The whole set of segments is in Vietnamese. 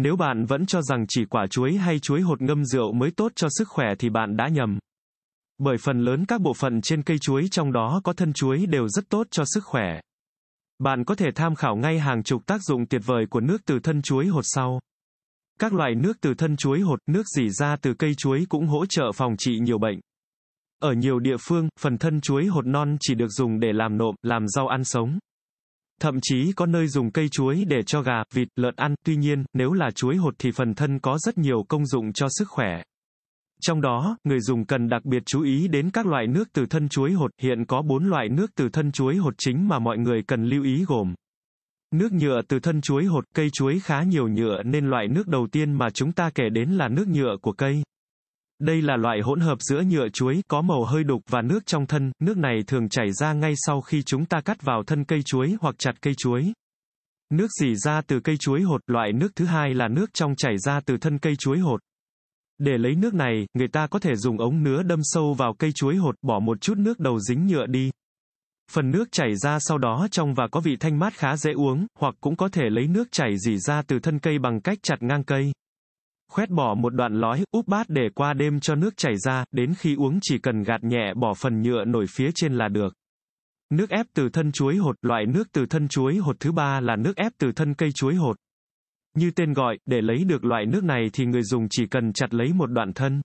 Nếu bạn vẫn cho rằng chỉ quả chuối hay chuối hột ngâm rượu mới tốt cho sức khỏe thì bạn đã nhầm. Bởi phần lớn các bộ phận trên cây chuối trong đó có thân chuối đều rất tốt cho sức khỏe. Bạn có thể tham khảo ngay hàng chục tác dụng tuyệt vời của nước từ thân chuối hột sau. Các loại nước từ thân chuối hột, nước dỉ ra từ cây chuối cũng hỗ trợ phòng trị nhiều bệnh. Ở nhiều địa phương, phần thân chuối hột non chỉ được dùng để làm nộm, làm rau ăn sống. Thậm chí có nơi dùng cây chuối để cho gà, vịt, lợn ăn, tuy nhiên, nếu là chuối hột thì phần thân có rất nhiều công dụng cho sức khỏe. Trong đó, người dùng cần đặc biệt chú ý đến các loại nước từ thân chuối hột, hiện có 4 loại nước từ thân chuối hột chính mà mọi người cần lưu ý gồm Nước nhựa từ thân chuối hột, cây chuối khá nhiều nhựa nên loại nước đầu tiên mà chúng ta kể đến là nước nhựa của cây. Đây là loại hỗn hợp giữa nhựa chuối có màu hơi đục và nước trong thân, nước này thường chảy ra ngay sau khi chúng ta cắt vào thân cây chuối hoặc chặt cây chuối. Nước dỉ ra từ cây chuối hột, loại nước thứ hai là nước trong chảy ra từ thân cây chuối hột. Để lấy nước này, người ta có thể dùng ống nứa đâm sâu vào cây chuối hột, bỏ một chút nước đầu dính nhựa đi. Phần nước chảy ra sau đó trong và có vị thanh mát khá dễ uống, hoặc cũng có thể lấy nước chảy dỉ ra từ thân cây bằng cách chặt ngang cây. Khoét bỏ một đoạn lói, úp bát để qua đêm cho nước chảy ra, đến khi uống chỉ cần gạt nhẹ bỏ phần nhựa nổi phía trên là được. Nước ép từ thân chuối hột, loại nước từ thân chuối hột thứ ba là nước ép từ thân cây chuối hột. Như tên gọi, để lấy được loại nước này thì người dùng chỉ cần chặt lấy một đoạn thân.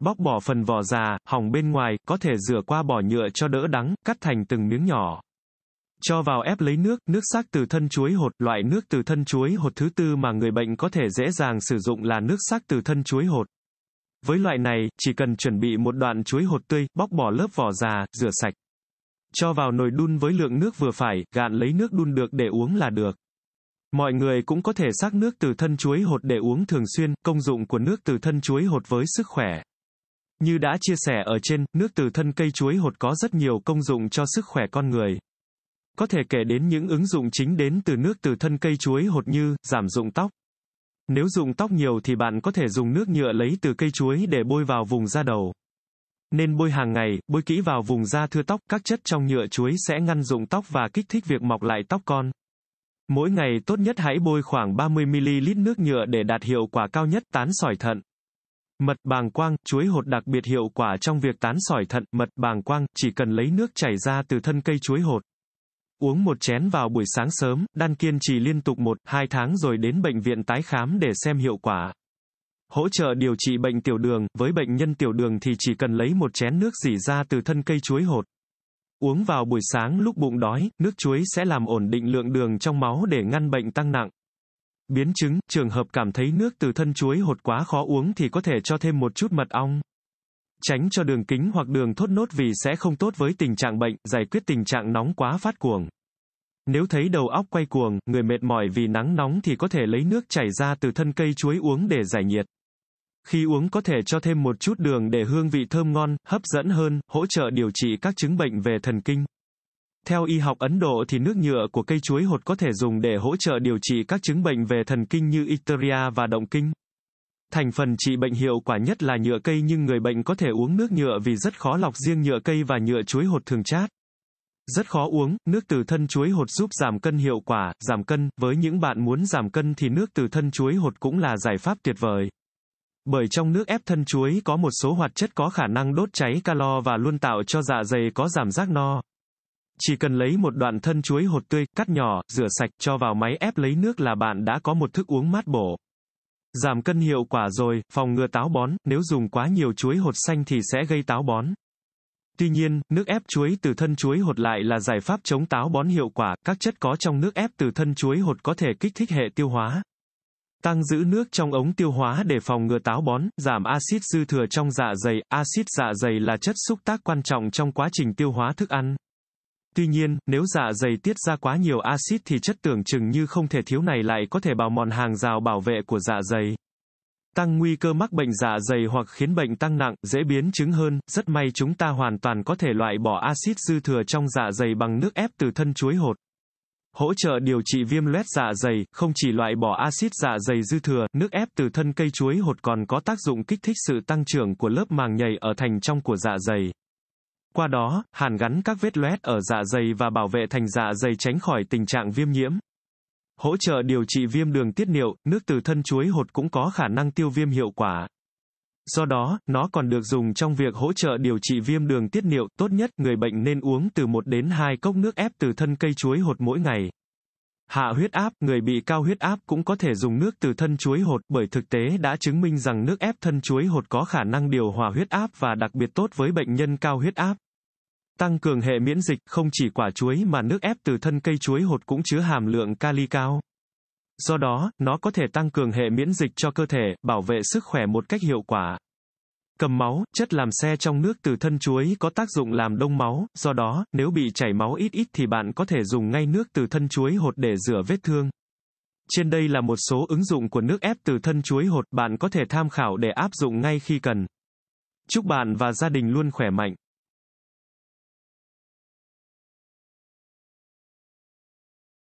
Bóc bỏ phần vỏ già, hỏng bên ngoài, có thể rửa qua bỏ nhựa cho đỡ đắng, cắt thành từng miếng nhỏ. Cho vào ép lấy nước, nước sắc từ thân chuối hột, loại nước từ thân chuối hột thứ tư mà người bệnh có thể dễ dàng sử dụng là nước sắc từ thân chuối hột. Với loại này, chỉ cần chuẩn bị một đoạn chuối hột tươi, bóc bỏ lớp vỏ già, rửa sạch. Cho vào nồi đun với lượng nước vừa phải, gạn lấy nước đun được để uống là được. Mọi người cũng có thể sắc nước từ thân chuối hột để uống thường xuyên, công dụng của nước từ thân chuối hột với sức khỏe. Như đã chia sẻ ở trên, nước từ thân cây chuối hột có rất nhiều công dụng cho sức khỏe con người. Có thể kể đến những ứng dụng chính đến từ nước từ thân cây chuối hột như giảm dụng tóc. Nếu dùng tóc nhiều thì bạn có thể dùng nước nhựa lấy từ cây chuối để bôi vào vùng da đầu. Nên bôi hàng ngày, bôi kỹ vào vùng da thưa tóc, các chất trong nhựa chuối sẽ ngăn dụng tóc và kích thích việc mọc lại tóc con. Mỗi ngày tốt nhất hãy bôi khoảng 30ml nước nhựa để đạt hiệu quả cao nhất tán sỏi thận. Mật bàng quang, chuối hột đặc biệt hiệu quả trong việc tán sỏi thận, mật bàng quang, chỉ cần lấy nước chảy ra từ thân cây chuối hột. Uống một chén vào buổi sáng sớm, đan kiên trì liên tục một hai tháng rồi đến bệnh viện tái khám để xem hiệu quả. Hỗ trợ điều trị bệnh tiểu đường, với bệnh nhân tiểu đường thì chỉ cần lấy một chén nước dỉ ra từ thân cây chuối hột. Uống vào buổi sáng lúc bụng đói, nước chuối sẽ làm ổn định lượng đường trong máu để ngăn bệnh tăng nặng. Biến chứng, trường hợp cảm thấy nước từ thân chuối hột quá khó uống thì có thể cho thêm một chút mật ong. Tránh cho đường kính hoặc đường thốt nốt vì sẽ không tốt với tình trạng bệnh, giải quyết tình trạng nóng quá phát cuồng. Nếu thấy đầu óc quay cuồng, người mệt mỏi vì nắng nóng thì có thể lấy nước chảy ra từ thân cây chuối uống để giải nhiệt. Khi uống có thể cho thêm một chút đường để hương vị thơm ngon, hấp dẫn hơn, hỗ trợ điều trị các chứng bệnh về thần kinh. Theo y học Ấn Độ thì nước nhựa của cây chuối hột có thể dùng để hỗ trợ điều trị các chứng bệnh về thần kinh như icteria và động kinh. Thành phần trị bệnh hiệu quả nhất là nhựa cây nhưng người bệnh có thể uống nước nhựa vì rất khó lọc riêng nhựa cây và nhựa chuối hột thường chát. Rất khó uống, nước từ thân chuối hột giúp giảm cân hiệu quả, giảm cân, với những bạn muốn giảm cân thì nước từ thân chuối hột cũng là giải pháp tuyệt vời. Bởi trong nước ép thân chuối có một số hoạt chất có khả năng đốt cháy calo và luôn tạo cho dạ dày có giảm giác no. Chỉ cần lấy một đoạn thân chuối hột tươi, cắt nhỏ, rửa sạch, cho vào máy ép lấy nước là bạn đã có một thức uống mát bổ. Giảm cân hiệu quả rồi, phòng ngừa táo bón, nếu dùng quá nhiều chuối hột xanh thì sẽ gây táo bón. Tuy nhiên, nước ép chuối từ thân chuối hột lại là giải pháp chống táo bón hiệu quả, các chất có trong nước ép từ thân chuối hột có thể kích thích hệ tiêu hóa. Tăng giữ nước trong ống tiêu hóa để phòng ngừa táo bón, giảm axit dư thừa trong dạ dày, axit dạ dày là chất xúc tác quan trọng trong quá trình tiêu hóa thức ăn. Tuy nhiên, nếu dạ dày tiết ra quá nhiều axit thì chất tưởng chừng như không thể thiếu này lại có thể bào mòn hàng rào bảo vệ của dạ dày. Tăng nguy cơ mắc bệnh dạ dày hoặc khiến bệnh tăng nặng, dễ biến chứng hơn, rất may chúng ta hoàn toàn có thể loại bỏ axit dư thừa trong dạ dày bằng nước ép từ thân chuối hột. Hỗ trợ điều trị viêm loét dạ dày, không chỉ loại bỏ axit dạ dày dư thừa, nước ép từ thân cây chuối hột còn có tác dụng kích thích sự tăng trưởng của lớp màng nhầy ở thành trong của dạ dày. Qua đó, hàn gắn các vết loét ở dạ dày và bảo vệ thành dạ dày tránh khỏi tình trạng viêm nhiễm. Hỗ trợ điều trị viêm đường tiết niệu, nước từ thân chuối hột cũng có khả năng tiêu viêm hiệu quả. Do đó, nó còn được dùng trong việc hỗ trợ điều trị viêm đường tiết niệu, tốt nhất người bệnh nên uống từ 1 đến 2 cốc nước ép từ thân cây chuối hột mỗi ngày. Hạ huyết áp, người bị cao huyết áp cũng có thể dùng nước từ thân chuối hột bởi thực tế đã chứng minh rằng nước ép thân chuối hột có khả năng điều hòa huyết áp và đặc biệt tốt với bệnh nhân cao huyết áp. Tăng cường hệ miễn dịch không chỉ quả chuối mà nước ép từ thân cây chuối hột cũng chứa hàm lượng kali cao. Do đó, nó có thể tăng cường hệ miễn dịch cho cơ thể, bảo vệ sức khỏe một cách hiệu quả. Cầm máu, chất làm xe trong nước từ thân chuối có tác dụng làm đông máu, do đó, nếu bị chảy máu ít ít thì bạn có thể dùng ngay nước từ thân chuối hột để rửa vết thương. Trên đây là một số ứng dụng của nước ép từ thân chuối hột bạn có thể tham khảo để áp dụng ngay khi cần. Chúc bạn và gia đình luôn khỏe mạnh.